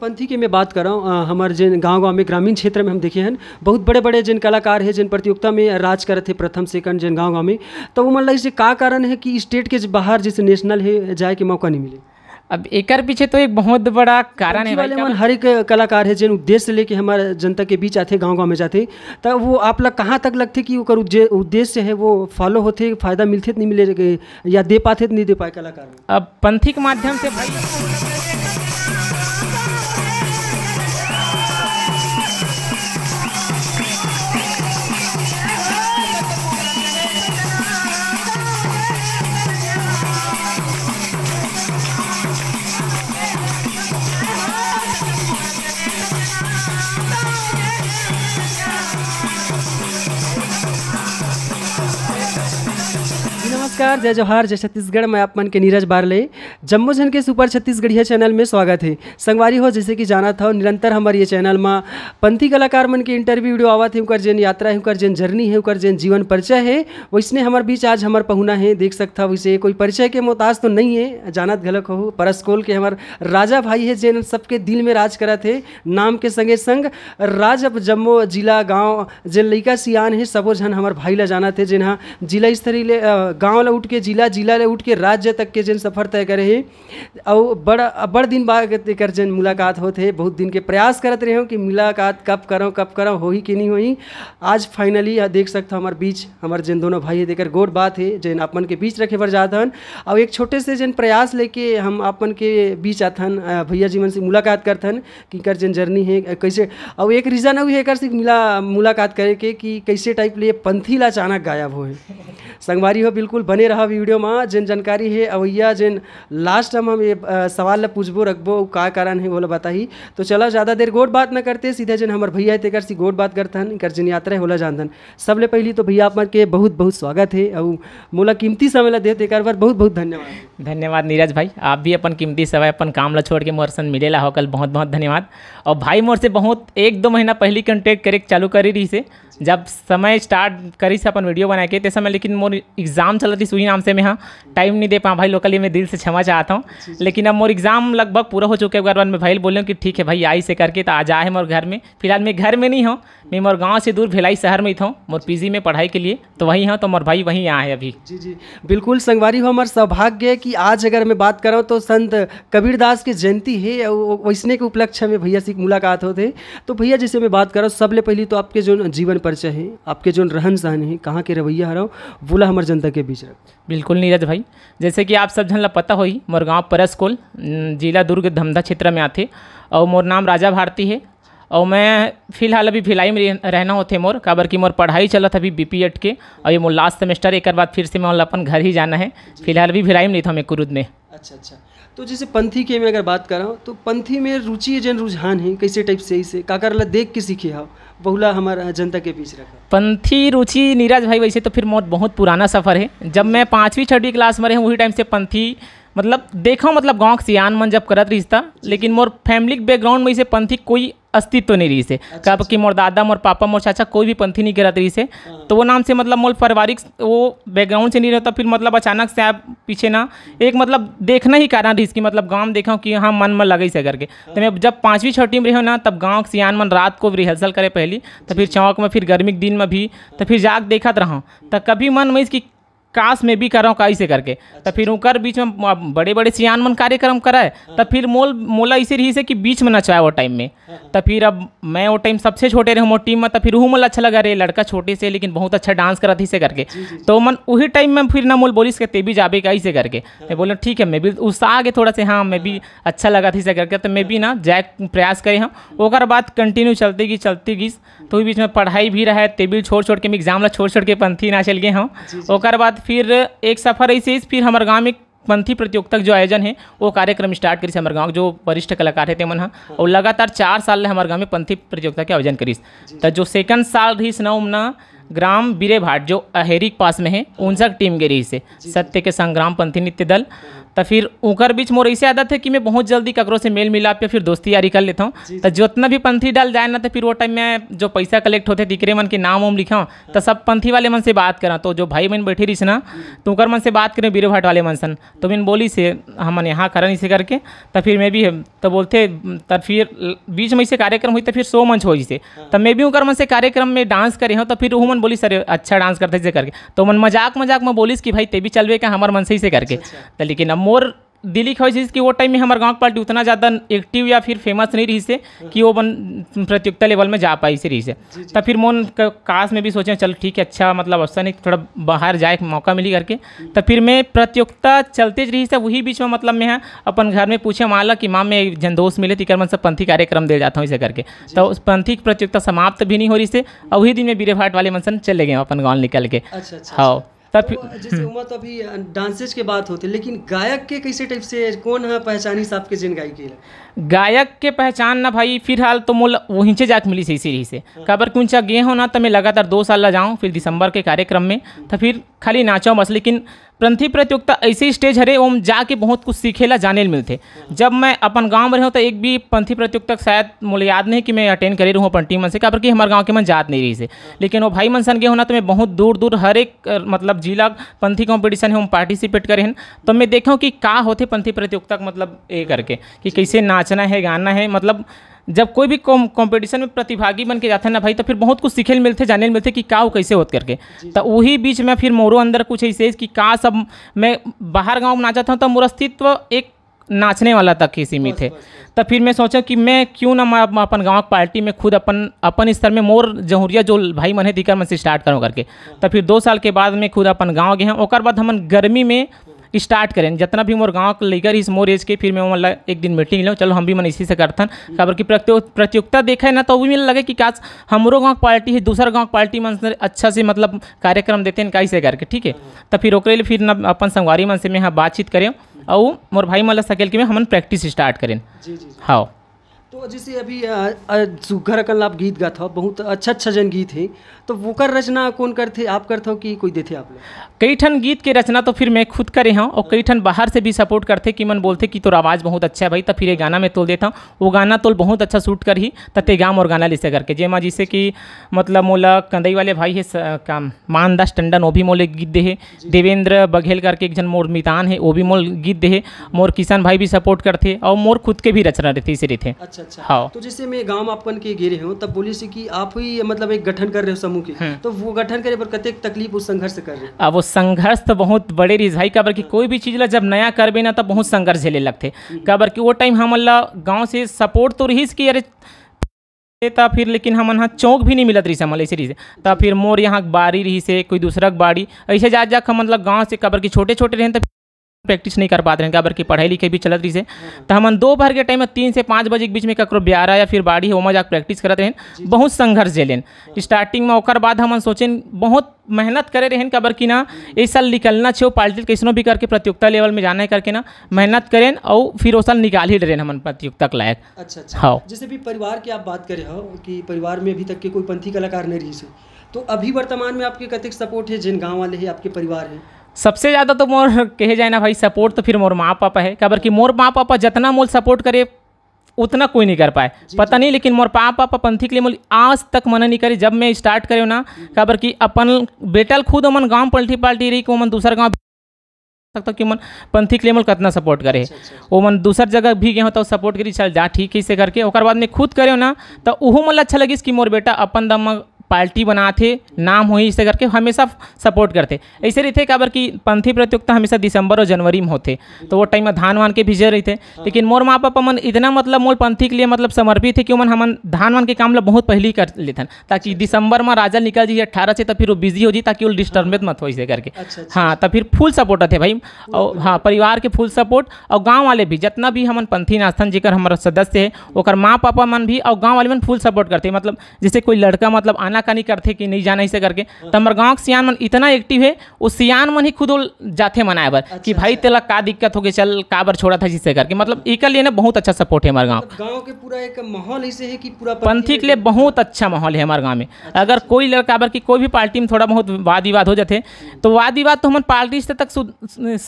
पंथी के मैं बात कर रहा हूँ हमारे जिन गाँव गाँव में ग्रामीण क्षेत्र में हम देखे हैं बहुत बड़े बड़े जिन कलाकार है जिन प्रतियोगिता में राज करे थे प्रथम सेकंड जिन गाँव गाँव में तो वो मतलब इसे का कारण है कि स्टेट के बाहर जैसे नेशनल है जाए के मौका नहीं मिले अब एकर पीछे तो एक बहुत बड़ा कारण है वाले मन हर एक कलाकार है जिन उद्देश्य लेके हमारे जनता के बीच आते गांव गांव में जाते तो वो आप लग कहाँ तक लगते कि ओकर उद्देश्य है वो फॉलो होते फायदा मिलते तो नहीं मिले या दे पाते तो नहीं दे पाए कलाकार अब पंथी के माध्यम से भाई नमस्कार जय जवाहर जय छत्तीसगढ़ मैं आप मन के नीरज बारले जम्मू झन के सुपर छत्तीसगढ़िया चैनल में स्वागत है संगवारी हो जैसे कि जाना था निरंतर हमारे ये चैनल में पंथी कलाकार मन के इंटरव्यू वीडियो आवा थे उनका जेन यात्रा है उनका जेन जर्नी है उनका जैन जीवन परिचय है वैसे हमारे बीच आज हमारे पहुना है देख सकता वैसे कोई परिचय के मोहताज तो नहीं है जानत गलत हो परसकोल के हमार राजा भाई है जैन सबके दिल में राज करा थे नाम के संगे संग राज अब जम्मू जिला गाँव जैन लइका सियान है सबो झन हमारे भाई ला जाना थे जिन्हा जिला स्तरीय गाँव ले उठ के जिला जिला ले उठ के राज्य तक के जन सफ़र तय करे हे और बड़ा बड़ दिन बाद कर जन मुलाकात होते है बहुत दिन के प्रयास करते रहे कि मुलाकात कब करो कब करो हो ही कि नहीं हो ही आज फाइनली देख सकते हो हमारे बीच हमारे जन दोनों भाई है देखकर गोड बात है जन अपन के बीच रखे पर जात हन और एक छोटे से जन प्रयास लेके हम अपन के बीच आथन भैया जीवन से मुलाकात करथन कि कर जन जर्नी है कैसे और एक रीज़न अभी है कर से मिला मुलाकात करे के कि कैसे टाइप लिए पंथी अचानक गायब हो संगवारी हो बिल्कुल बन बने रह वीडियो में जिन जानकारी है अवैया जिन लास्ट टाइम हम ये सवाल ला पूछबो रखबो का कारण है बोला बताही तो चलो ज़्यादा देर गोट बात न करते सीधे जिन हमारे भैया है तेकर सी गोट बात करथन इकर जिन यात्रा होला जानथन सबले पहली तो भैया आप के बहुत बहुत स्वागत है और मोला कीमती समय ला दे तेकर बार बहुत बहुत धन्यवाद धन्यवाद नीरज भाई आप भी अपन कीमती समय अपन काम ला छोड़ के मोर सन मिले ला होकल बहुत बहुत धन्यवाद और भाई मोर से बहुत एक दो महीना पहली कंटेक्ट करे चालू करी रही से जब समय स्टार्ट करी से अपन वीडियो बना के ते समय लेकिन मोर एग्ज़ाम चल रही सुई नाम से मैं हाँ टाइम नहीं दे पाऊँ भाई लोकली मैं दिल से क्षमा चाहता हूँ लेकिन अब मोर एग्ज़ाम लगभग पूरा हो चुके बाद मैं भाई बोले कि ठीक है भाई आई से करके तो आज आए हैं मोर घर में फिलहाल मैं घर में नहीं हूँ मैं मोर गाँव से दूर भिलाई शहर में था मोर पी में पढ़ाई के लिए तो वहीं हाँ तो मोर भाई वहीं आए अभी जी जी बिल्कुल संगवारी हो हमारे सौभाग्य कि आज अगर मैं बात करूँ तो संत कबीरदास की जयंती है वैसने के उपलक्ष्य में भैया से मुलाकात होते तो भैया जैसे मैं बात करूँ सबले पहली तो आपके जो जीवन परिचय है आपके जो रहन सहन है कहाँ के रवैया हरा बोला हमारे जनता के बीच रख बिल्कुल नीरज भाई जैसे कि आप सब जन ला पता होई मोर गाँव परसकोल जिला दुर्ग धमधा क्षेत्र में आते और मोर नाम राजा भारती है और मैं फिलहाल अभी भिलाई में रहना होते मोर काबर की मोर पढ़ाई चलत अभी बी पी एड के और ये मोर लास्ट सेमेस्टर एक बाद फिर से मैं अपन घर ही जाना है फिलहाल अभी भिलाई में नहीं था मैं कुरुद में अच्छा अच्छा तो जैसे पंथी के में अगर बात कर रहा हूँ तो पंथी में रुचि जन रुझान है कैसे टाइप से इसे काकर देख के सीखे हो बहुला हमारा जनता के बीच रखा पंथी रुचि नीरज भाई वैसे तो फिर मौत बहुत पुराना सफ़र है जब मैं पाँचवीं छठवीं क्लास में रहे वही टाइम से पंथी मतलब देखो मतलब गाँव के सियान मन जब करत रही था लेकिन मोर फैमिली बैकग्राउंड में इसे पंथी कोई अस्तित्व नहीं रही से अच्छा, कब अच्छा। कि मोर दादा मोर पापा मोर चाचा कोई भी पंथी नहीं करत रही से हाँ। तो वो नाम से मतलब मोर पारिवारिक वो बैकग्राउंड से नहीं रहता फिर मतलब अचानक से आप पीछे ना एक मतलब देखना ही कारण रही इसकी मतलब गाँव देखा कि हाँ मन मन लगे से करके तो मैं जब पाँचवीं छठी में रहो ना तब गाँव के सियान मन रात को रिहर्सल करे पहली तो फिर चौक में फिर गर्मी के दिन में भी तो फिर जाग देखा रहा तो कभी मन में इसकी विकास में भी कर रहा हूँ कैसे करके अच्छा। तब तो फिर अच्छा। उनकर बीच में बड़े बड़े सियान मन कार्यक्रम कराए हाँ। तो फिर मोल मोला ऐसे रही से कि बीच में नचाए वो टाइम में हाँ, हाँ। तो फिर अब मैं वो टाइम सबसे छोटे रहे वो टीम में तो फिर वो मोला अच्छा लगा रहे लड़का छोटे से लेकिन बहुत अच्छा डांस करा थी इसे करके तो मन वही टाइम में फिर ना मोल बोली सके ते भी जाबे कैसे करके मैं बोला ठीक है मैं भी उत्साह आगे थोड़ा से हाँ मैं भी अच्छा लगा थी इसे करके तो मैं भी ना जाए प्रयास करे हम और बात कंटिन्यू चलते गई चलते गई तो बीच में पढ़ाई भी रहा ते भी छोड़ छोड़ के एग्जाम ला छोड़ छोड़ के पंथी ना चल गए हम और बाद फिर एक सफ़र ऐसे फिर हमारे गाँव में पंथी प्रतियोगिता जो आयोजन है वो कार्यक्रम स्टार्ट करी हमारे गाँव जो वरिष्ठ कलाकार है तेमन हाँ। हाँ। और लगातार चार साल हमारे गाँव में पंथी प्रतियोगिता के आयोजन करीस तो जो सेकंड साल इस ना उमना ग्राम बीरे भाट जो अहेरी पास में है उनसठ हाँ। टीम के रही से सत्य के संग्राम पंथी नित्य दल तो फिर उनकर बीच मोर ऐसे आदत है कि मैं बहुत जल्दी ककरो से मेल मिलाप या फिर दोस्ती यारी कर लेता हूँ तो जितना भी पंथी डाल जाए ना तो फिर वो टाइम में जो पैसा कलेक्ट होते दिकरे मन के नाम वम लिखा तो सब पंथी वाले मन से बात करा तो जो भाई बहन बैठी रही ना तो उनकर मन से बात करें बीरे भाट वाले मन सन तो मैंने बोली से हमन हाँ, यहाँ करन इसे करके तो फिर मैं भी तो बोलते तो फिर बीच में इसे कार्यक्रम हुई तो फिर सो मंच हो जैसे हाँ। तो मैं भी उनकर मन से कार्यक्रम में डांस करे हूँ तो फिर वो मन बोली सर अच्छा डांस करते करके तो मन मजाक मजाक में बोलीस कि भाई ते भी चलवे क्या हमार मन से ही से करके अच्छा, अच्छा। तो लेकिन अब मोर दिल्ली के कि वो टाइम में हमारे गाँव के पार्टी उतना ज़्यादा एक्टिव या फिर फेमस नहीं रही से कि वो बन प्रतियोगिता लेवल में जा पाई से रही से तो फिर मोन काश में भी सोचे चल ठीक है अच्छा मतलब अवसर नहीं थोड़ा बाहर जाए का मौका मिली करके तो फिर मैं प्रतियोगिता चलते रही से वही बीच में मतलब मैं अपन घर में पूछे मान ला कि माँ में जन दोस्त मिले तो कर मन सब पंथी कार्यक्रम दे जाता हूँ इसे करके तो उस पंथी प्रतियोगिता समाप्त भी नहीं हो रही से और वही दिन में बीरे वाले मन चले गए अपन गाँव निकल के अच्छा, अच्छा, हाँ अच्छा। तब जैसे हम्म। उमा तो अभी डांसेज के बात होते लेकिन गायक के कैसे टाइप से कौन है पहचानी साहब के जिन गायकी है गायक के पहचान ना भाई फिलहाल तो मोल वहीं से जाके मिली सही सीरी से खबर क्यों चा गे हो ना तो मैं लगातार दो साल ला जाऊँ फिर दिसंबर के कार्यक्रम में तो फिर खाली नाचा बस लेकिन प्रंथी प्रतियोगिता ऐसे स्टेज हरे ओम जाके बहुत कुछ सीखेला जाने मिलते जब मैं अपन गाँव में रहूँ तो एक भी पंथी प्रतियोगिता शायद मुझे याद नहीं कि मैं अटेंड करे रहूँ अपन टीम मन से कहा कि हमारे गाँव के मन जात नहीं रही से लेकिन वो भाई मन सन गए होना तो मैं बहुत दूर दूर हर एक मतलब जिला पंथी कॉम्पिटिशन है हम पार्टिसिपेट करे तो मैं देखा कि का होते पंथी प्रतियोगिता मतलब ये करके कि कैसे नाच नाचना है गाना है मतलब जब कोई भी कॉम्पिटिशन में प्रतिभागी बन के जाते हैं ना भाई तो फिर बहुत कुछ सीखे मिलते जाने मिलते कि का कैसे होत करके तो वही बीच में फिर मोरू अंदर कुछ ऐसे कि का सब मैं बाहर गाँव में नाचा हूँ तो मोर अस्तित्व एक नाचने वाला तक ही सीमित है तो फिर मैं सोचा कि मैं क्यों ना मैं अपन गाँव की पार्टी में खुद अपन अपन स्तर में मोर जहूरिया जो भाई मन है दिकर मन से स्टार्ट करूँ करके हाँ। तो फिर दो साल के बाद मैं खुद अपन गाँव गए हैं और बाद हम गर्मी में स्टार्ट करें जितना भी मोर गाँव के लेकर इस मोर एज के फिर मैं मतलब एक दिन मीटिंग लें चलो हम भी मन इसी से करथन खबर की प्रतियोगिता देखे ना तो वो भी लगे कि काश हमरो गाँव पार्टी है दूसरा गाँव पार्टी मन अच्छा से मतलब कार्यक्रम देते हैं कैसे करके ठीक है तो फिर ओकरे लिए फिर ना अपन संगवारी मन से मैं यहाँ बातचीत करें और मोर भाई मतलब सकेल के मैं हमन प्रैक्टिस स्टार्ट करें हाँ तो जैसे अभी सुखर अकल आप गीत गात बहुत अच्छा अच्छा जन गीत है तो वो कर रचना कौन करते आप करते हो कि कोई देते आप कई ठन गीत के रचना तो फिर मैं खुद करे हूँ और कई ठन बाहर से भी सपोर्ट करते कि मन बोलते कि तो आवाज़ बहुत अच्छा है भाई तो फिर ये गाना मैं तोल देता हूँ वो गाना तोल बहुत अच्छा शूट कर ही तते गाम और गाना लिसे करके माँ जिसे कि मतलब मोला कंदई वाले भाई है काम मानदास टंडन वो भी मोले गीत दे देवेंद्र बघेल करके एक जन मोर मितान है वो भी मोल गीत दे है मोर किसान भाई भी सपोर्ट करते और मोर खुद के भी रचना रहते इसे रहते अच्छा, अच्छा अच्छा हाँ तो जैसे मैं गांव आपन के गेरे हूँ तब बोले से कि आप ही मतलब एक गठन कर रहे हो समूह के हम्म। तो वो गठन करे पर कतेक तकलीफ उस संघर्ष कर रहे हैं वो संघर्ष तो बहुत बड़े रिज भाई कबर की हाँ। कोई भी चीज़ ला जब नया करबे ना तब बहुत संघर्ष झेले लगते हम्म। कबर की वो टाइम हम ला गाँव से सपोर्ट तो रही कि अरे ता फिर लेकिन हमन हाँ चौक भी नहीं मिलत रही हमन ऐसे रही तब फिर मोर यहाँ बाड़ी रही से कोई दूसरा बाड़ी ऐसे जा जा मतलब गांव से कबर की छोटे छोटे रहें तो प्रैक्टिस नहीं कर पाते हैं काबर की पढ़ाई लिखाई भी चलत रही से तो हम भर के टाइम में तीन से पाँच बजे के बीच में ककरो ब्यारा या फिर बाड़ी ओमा जाकर प्रैक्टिस करते रहें बहुत संघर्ष जेल स्टार्टिंग में और बाद हम सोचें बहुत मेहनत करे रहें कबर की ना ये साल निकलना छो पार्टी कैसनों भी करके प्रतियोगिता लेवल में जाना है करके ना मेहनत करें और फिर वो साल निकाल ही रहें हम प्रतियोगिता लायक अच्छा अच्छा हाँ जैसे भी परिवार की आप बात करें हो कि परिवार में अभी तक के कोई पंथी कलाकार नहीं रही तो अभी वर्तमान में आपके कथिक सपोर्ट है जिन गाँव वाले हैं आपके परिवार हैं सबसे ज़्यादा तो मोर कहे जाए ना भाई सपोर्ट तो फिर मोर माँ पापा है काबर कि मोर माँ पापा जितना मोल सपोर्ट करे उतना कोई नहीं कर पाए पता नहीं लेकिन मोर पापा पापा पंथी के लिए मोल आज तक मना नहीं करे जब मैं स्टार्ट करे ना काबर कि अपन बेटल खुद अमन गाँव पलटी पाल्टी रही मन दूसर गाँव सकता तो कि मन पंथी के लिए मोल कितना सपोर्ट करे वो अच्छा, अच्छा, अच्छा। मन दूसर जगह भी गए तो सपोर्ट करी चल जा ठीक है इसे करके और बाद में खुद करे ना तो वह मोल अच्छा लगी कि मोर बेटा अपन दम पार्टी बनाते नाम हो इसे करके हमेशा सपोर्ट करते ऐसे रहते काबर की पंथी प्रतियोगिता हमेशा दिसंबर और जनवरी में होते तो वो टाइम में धान वान के भिजे रहते हाँ। लेकिन मोर माँ पापा मन इतना मतलब मोर पंथी के लिए मतलब समर्पित है कि मन हम धान वान के काम लोग बहुत पहले ही कर लेते ताकि अच्छा, अच्छा। दिसंबर में राजा निकल जाइए अट्ठारह से तो फिर वो बिजी हो जाए ताकि वो डिस्टर्बेंस मत हो इसे करके अच्छा, हाँ तो फिर फुल सपोर्ट थे भाई और हाँ परिवार के फुल सपोर्ट और गाँव वाले भी जितना भी हमन पंथी नास्थन जेकर हमारा सदस्य है वो हाँ। माँ पापा मन भी और गाँव वाले मन फुल सपोर्ट करते मतलब जैसे कोई लड़का मतलब आना आनाकानी करते कि नहीं जाना ऐसे करके तो हमारे गाँव के सियान मन इतना एक्टिव है वो सियान मन ही खुद जाते मनाए बार अच्छा, कि भाई अच्छा। तेला का दिक्कत हो गई चल का बर छोड़ा था जिससे करके मतलब एक लिए ना बहुत अच्छा सपोर्ट है हमारे गाँव मतलब गाँव के पूरा एक माहौल ऐसे है कि पूरा पंथी के लिए बहुत अच्छा माहौल है हमारे गाँव में अच्छा, अगर अच्छा। कोई लड़का बार की कोई भी पार्टी में थोड़ा बहुत वाद विवाद हो जाते तो वाद विवाद तो हम पार्टी से तक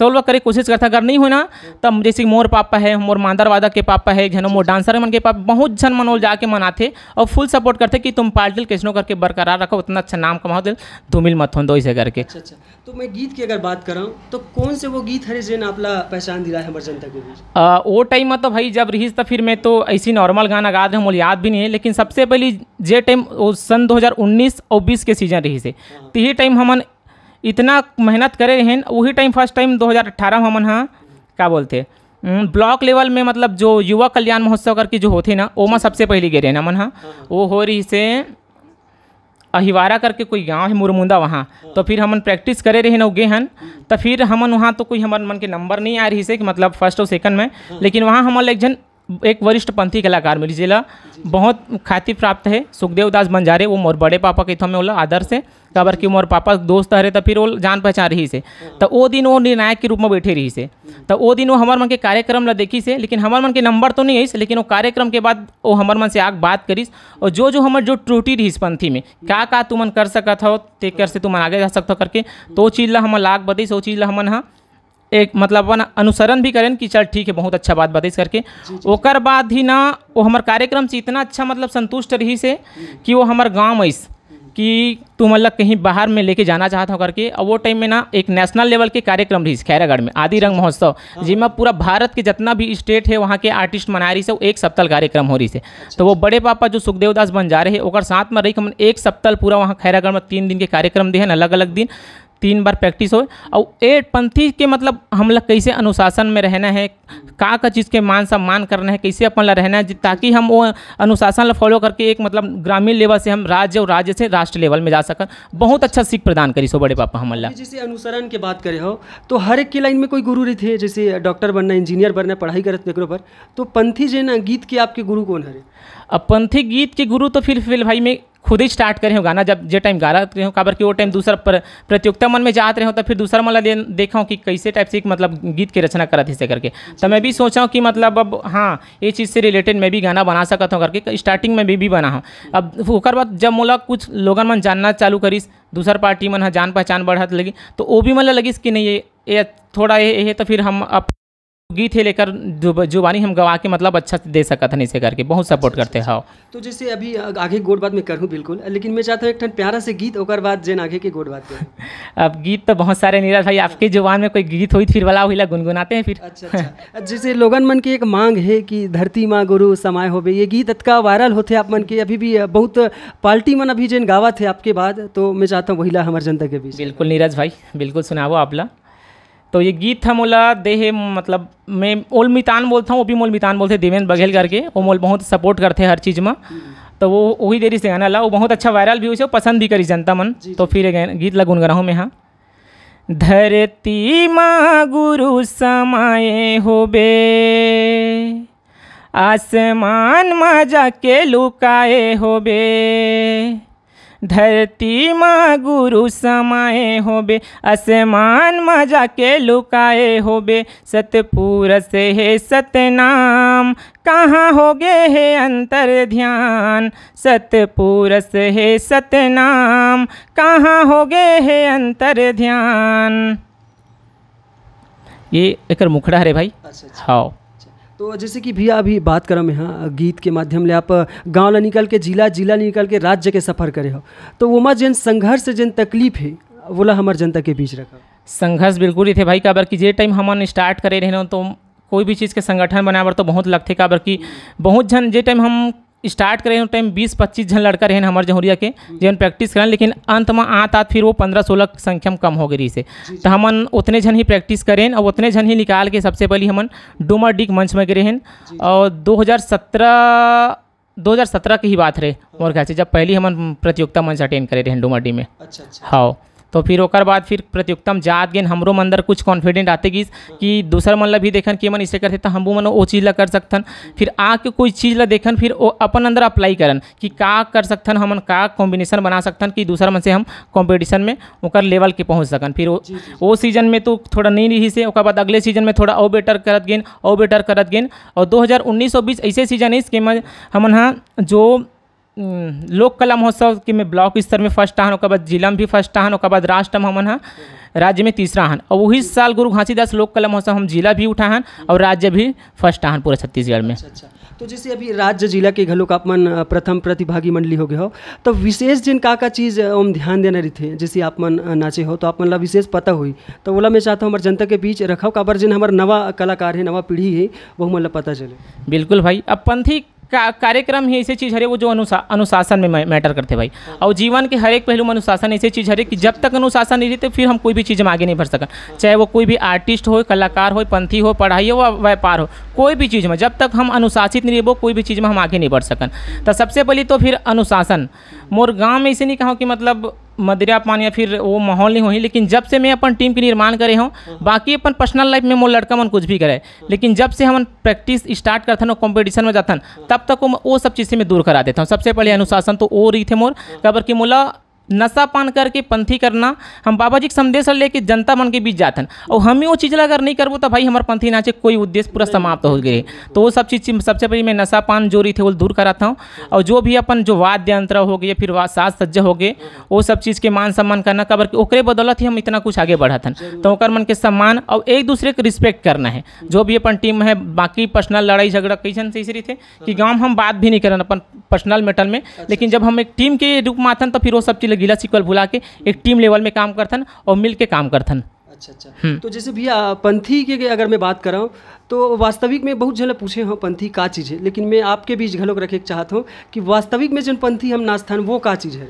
सोल्व करे कोशिश करते अगर नहीं होना तब तो जैसे मोर पापा है मोर मांदर वादा के पापा है झनो मोर डांसर मन के पापा बहुत झन मनोल जाके मनाते और फुल सपोर्ट करते कि तुम पार्टी कैसनो करके बरकरार रखो उतना अच्छा नाम कमाओ दिल धूमिल मत हो दो इसे करके अच्छा अच्छा तो मैं गीत की अगर बात करूँ तो कौन से वो गीत हरी जैन आपला पहचान दिला है जनता के वो टाइम में तो भाई जब रही तो फिर मैं तो ऐसी नॉर्मल गाना गा रहे हूँ याद भी नहीं है लेकिन सबसे पहली जे टाइम वो सन दो और बीस के सीजन रही से तो ये टाइम हम इतना मेहनत करे रहन वही टाइम फर्स्ट टाइम 2018 में हमन हाँ क्या बोलते ब्लॉक लेवल में मतलब जो युवा कल्याण महोत्सव करके जो होते ना वो में सबसे पहले गिरे ना मन हाँ।, हाँ, हाँ वो हो रही से अहिवारा करके कोई गांव है मुरमुंदा वहाँ तो फिर हमन प्रैक्टिस करे रहे गे हन तो फिर हमन वहाँ तो कोई हमर मन के नंबर नहीं आ रही से कि मतलब फर्स्ट और सेकंड में लेकिन वहाँ हमारे एक जन एक वरिष्ठ पंथी कलाकार मिली जिला बहुत ख्याति प्राप्त है सुखदेव दास बंजारे वो मोर बड़े पापा के थमे वाला आदर से काबर की मोर पापा दोस्त रहे तो फिर वो जान पहचान रही से तो वो दिन वो निर्णायक के रूप में बैठे रही से तो वो दिन वो हमार मन के कार्यक्रम ला देखी से लेकिन हमार मन के नंबर तो नहीं आइस लेकिन वो कार्यक्रम के बाद वो हमार मन से आग बात करिस और जो जो हमार जो त्रुटि रही पंथी में क्या का तुमन कर सकत हो ते कर से तुम आगे जा सकते करके तो चीज़ ला हम लाग बदीस वो चीज़ ला हमन हाँ एक मतलब अनुसरण भी करें कि चल ठीक है बहुत अच्छा बात बताइस करके ओकर बाद ही ना वो हमारे कार्यक्रम से इतना अच्छा मतलब संतुष्ट रही से कि वो हमारे गाँव अइस कि तू मतलब कहीं बाहर में लेके जाना चाहता हूँ करके और वो टाइम में ना एक नेशनल लेवल के कार्यक्रम रही खैरागढ़ में आदि रंग महोत्सव हाँ। जिसमें पूरा भारत के जितना भी स्टेट है वहाँ के आर्टिस्ट मना रही से वो एक सप्तल कार्यक्रम हो रही से अच्छा, तो वो अच्छा। बड़े पापा जो सुखदेव दास बन जा रहे हैं और साथ में रही हम एक सप्तल पूरा वहाँ खैरागढ़ में तीन दिन के कार्यक्रम दिए हैं अलग अलग दिन तीन बार प्रैक्टिस हो और एट पंथी के मतलब हम लोग कैसे अनुशासन में रहना है का का चीज़ के मान सम्मान करना है कैसे अपन ला रहना है ताकि हम वो अनुशासन ला फॉलो करके एक मतलब ग्रामीण लेवल से हम राज्य और राज्य से राष्ट्र लेवल में जा सकें बहुत अच्छा सीख प्रदान करी सो बड़े पापा हम लोग जैसे अनुसरण के बात करे हो तो हर एक के लाइन में कोई गुरु रही थे जैसे डॉक्टर बनना इंजीनियर बनना पढ़ाई करत मेकरो पर तो पंथी ना गीत के आपके गुरु कौन है अब पंथी गीत के गुरु तो फिर फिलहाल भाई में खुद ही स्टार्ट करे हो गाना जब जे टाइम गा रहे हो काबर कि वो टाइम दूसरा पर प्रतियोगिता मन में जा रहे हो तो फिर दूसरा मन ला देखा हूँ कि कैसे टाइप से मतलब गीत की रचना करत इसे करके तो मैं भी सोचा हूँ कि मतलब अब हाँ ये चीज़ से रिलेटेड मैं भी गाना बना सकता हूँ करके स्टार्टिंग में भी, भी बना हूँ अब ओकर बाद जब मोला कुछ लोगन मन जानना चालू करीस दूसर पार्टी मन जान पहचान बढ़त लगी तो वो भी मतलब लगीस कि नहीं ये थोड़ा ये है तो फिर हम अब गीत है लेकर जुबानी हम गवा के मतलब अच्छा दे सकत हन इसे करके बहुत सपोर्ट अच्छा, अच्छा, करते हो अच्छा। हाँ। तो जैसे अभी आगे गोड बात में करूँ बिल्कुल लेकिन मैं चाहता हूँ एक प्यारा से गीत और बाद जैन आगे के गोड बात अब गीत तो बहुत सारे नीरज भाई आपके जुबान में कोई गीत हुई फिर वाला हुई गुनगुनाते हैं फिर अच्छा, जैसे लोगन मन की एक मांग है कि धरती माँ गुरु समाय हो ये गीत अतका वायरल होते आप मन के अभी भी बहुत पार्टी मन अभी जैन गावा थे आपके बाद तो मैं चाहता हूँ वही हमारे जनता के बीच बिल्कुल नीरज भाई बिल्कुल सुनाओ आपला तो ये गीत था मोला देहे मतलब मैं ओल मितान बोलता हूँ वो भी मोल मितान बोलते देवेंद्र बघेल करके वो मोल बहुत सपोर्ट करते हैं हर चीज़ में तो वो वही देरी से गाना ला वो बहुत अच्छा वायरल भी हुई है पसंद भी करी जनता मन तो फिर गीत ला गुनगुना हूँ मैं यहाँ धरती माँ गुरु समाये होबे आसमान माँ जाके लुकाए होबे धरती माँ गुरु समाये होबे आसमान माँ जाके लुकाए होबे सतपुर से हे सतनाम कहाँ हो गे हे अंतर ध्यान सतपुरस हे सतनाम कहाँ हो गे हे अंतर ध्यान ये एक मुखड़ा है भाई अच्छा, अच्छा। हाँ तो जैसे कि भैया अभी बात करम यहाँ गीत के माध्यम ले आप गाँव ला निकल के जिला जिला निकल के राज्य के सफ़र करे हो तो माँ जिन संघर्ष जन तकलीफ है ला हमार जनता के बीच रखा संघर्ष बिल्कुल ही थे भाई काबर कि जे टाइम हम स्टार्ट करे रहे तो कोई भी चीज़ के संगठन बनाए बर तो बहुत लगते काबर कि बहुत झन जे टाइम हम स्टार्ट करें टाइम बीस पच्चीस जन लड़का रहें हमारे जहुरिया के जन प्रैक्टिस करें लेकिन अंत में आत आत फिर वो पंद्रह सोलह संख्या में कम हो गई से तो हमन उतने जन ही प्रैक्टिस करें और उतने जन ही निकाल के सबसे पहले हमन डूमर डिग मंच में गिरे हैं और 2017 सत्रह की ही बात रहे और ख्याल जब पहली हम प्रतियोगिता मंच अटेंड करे रहे डूमर डी में अच्छा।, अच्छा। हाँ तो फिर ओकर बाद फिर प्रतियोगिता जात गेन हमरो मन अंदर कुछ कॉन्फिडेंट आते गिस कि दूसर मन ला भी देखन कि मन इसे करते तो हम मन वो चीज़ ला कर सकथन फिर आके कोई चीज़ ला देखन फिर वो अपन अंदर अप्लाई करन कि का कर सकथन हमन का कॉम्बिनेशन बना सकथन कि दूसर मन से हम कॉम्पिटिशन में ओकर लेवल के पहुँच सकन फिर वो, सीजन में तो थोड़ा नहीं रही से बाद अगले सीजन में थोड़ा और बेटर करत गेन और बेटर करत गेन और दो हज़ार उन्नीस सौ बीस ऐसे सीजन है कि हमन हाँ जो लोक कला महोत्सव के मैं ब्लॉक स्तर में फर्स्ट आहन और जिला में भी फर्स्ट आहन और राष्ट्र में हमन हाँ राज्य में तीसरा आहन और वही साल गुरु घासीदास लोक कला महोत्सव हम जिला भी उठा हन और राज्य भी फर्स्ट आहन पूरा छत्तीसगढ़ में अच्छा, अच्छा, तो जैसे अभी राज्य जिला के घलोक आप मन प्रथम प्रतिभागी मंडली हो गए हो तो विशेष जिन का का चीज़ हम ध्यान देना रही थे जैसे आप मन नाचे हो तो आप मन ला विशेष पता हुई तो बोला मैं चाहता हूँ हमारे जनता के बीच रखो काबर जिन हमारे नवा कलाकार है नवा पीढ़ी है वो मतलब पता चले बिल्कुल भाई अब पंथी का, कार्यक्रम ही ऐसी चीज़ हरे वो जो अनुशा अनुशासन में मैटर करते भाई और जीवन के हर एक पहलू में अनुशासन ऐसी चीज़ हरे कि जब तक अनुशासन नहीं रहते फिर हम कोई भी चीज़ में आगे नहीं बढ़ सकते चाहे वो कोई भी आर्टिस्ट हो कलाकार हो पंथी हो पढ़ाई हो व्यापार हो कोई भी चीज़ में जब तक हम अनुशासित नहीं रहो कोई भी चीज़ में हम आगे नहीं बढ़ सकन तो सबसे पहले तो फिर अनुशासन मोर गाँव में ऐसे नहीं कहा कि मतलब मदिरा पान या फिर वो माहौल नहीं हुई लेकिन जब से मैं अपन टीम के निर्माण करे हूँ बाकी अपन पर्सनल लाइफ में मोर लड़का मन कुछ भी करे लेकिन जब से हम प्रैक्टिस स्टार्ट करते हैं कॉम्पिटिशन में जाथन तब तक वो सब चीज़ से मैं दूर करा देता हूँ सबसे पहले अनुशासन तो वो रही थे मोर कबर कि मोला नशा पान करके पंथी करना हम बाबा जी के संदेश लेके जनता मन के बीच जाते और हम ही वो चीज़ अगर नहीं करबो तो भाई हमारे पंथी नाचे कोई उद्देश्य पूरा समाप्त हो गए तो वो सब चीज़ सबसे पहले मैं नशा पान जो रही थे वो दूर कराता हूँ और जो भी अपन जो वाद्य यंत्र हो गए फिर साज सज्जा हो गए वो सब चीज़ के मान सम्मान करना कबर ओकरे बदौलत ही हम इतना कुछ आगे बढ़ाथन तो ओकर मन के सम्मान और एक दूसरे के रिस्पेक्ट करना है जो भी अपन टीम है बाकी पर्सनल लड़ाई झगड़ा कैसे तीसरी थे कि गाँव हम बात भी नहीं करें अपन पर्सनल मेटल में लेकिन अच्छा। जब हम एक टीम के रूप में आथन तो फिर वो सब चीज़ गिला सिक्वल बुला के एक टीम लेवल में काम करथन और मिल के काम करथन अच्छा अच्छा हम्म। तो जैसे भैया पंथी के अगर मैं बात कर रहा हूँ तो वास्तविक में बहुत जन पूछे हूँ पंथी का चीज़ है लेकिन मैं आपके बीच घलोक रखे चाहता हूँ कि वास्तविक में जन पंथी हम नास्थान वो का चीज़ है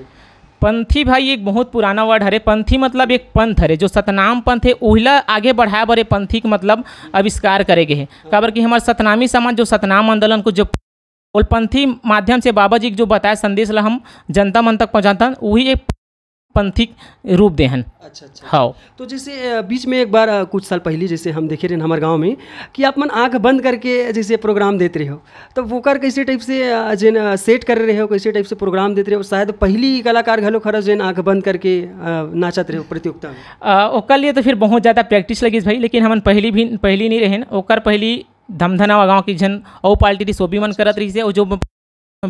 पंथी भाई एक बहुत पुराना वर्ड हरे पंथी मतलब एक पंथ हरे जो सतनाम पंथ है उहिला आगे बढ़ाए बड़े पंथी के मतलब आविष्कार करेगे है हाँ। काबर कि हमारे सतनामी समाज जो सतनाम आंदोलन को जो ओलपंथी माध्यम से बाबा जी जो बताए संदेश ला हम जनता मन तक पहुँचाता वही एक पंथिक रूप दे हैं अच्छा अच्छा हाँ तो जैसे बीच में एक बार कुछ साल पहले जैसे हम देखे रहे हमारे गांव में कि आप मन आँख बंद करके जैसे प्रोग्राम देते रहे हो तो वोकर कैसे टाइप से जेन सेट कर रहे हो कैसे टाइप से प्रोग्राम देते रहे हो शायद पहली कलाकार घलो खरा जेन आँख बंद करके नाचत रहे हो प्रतियोगिता में ओकर लिए तो फिर बहुत ज़्यादा प्रैक्टिस लगी भाई लेकिन हम पहली भी पहली नहीं रहें ओकर पहली धमधनावा गाँव की जन और पार्टी थी सो भी मन करत रही से और जो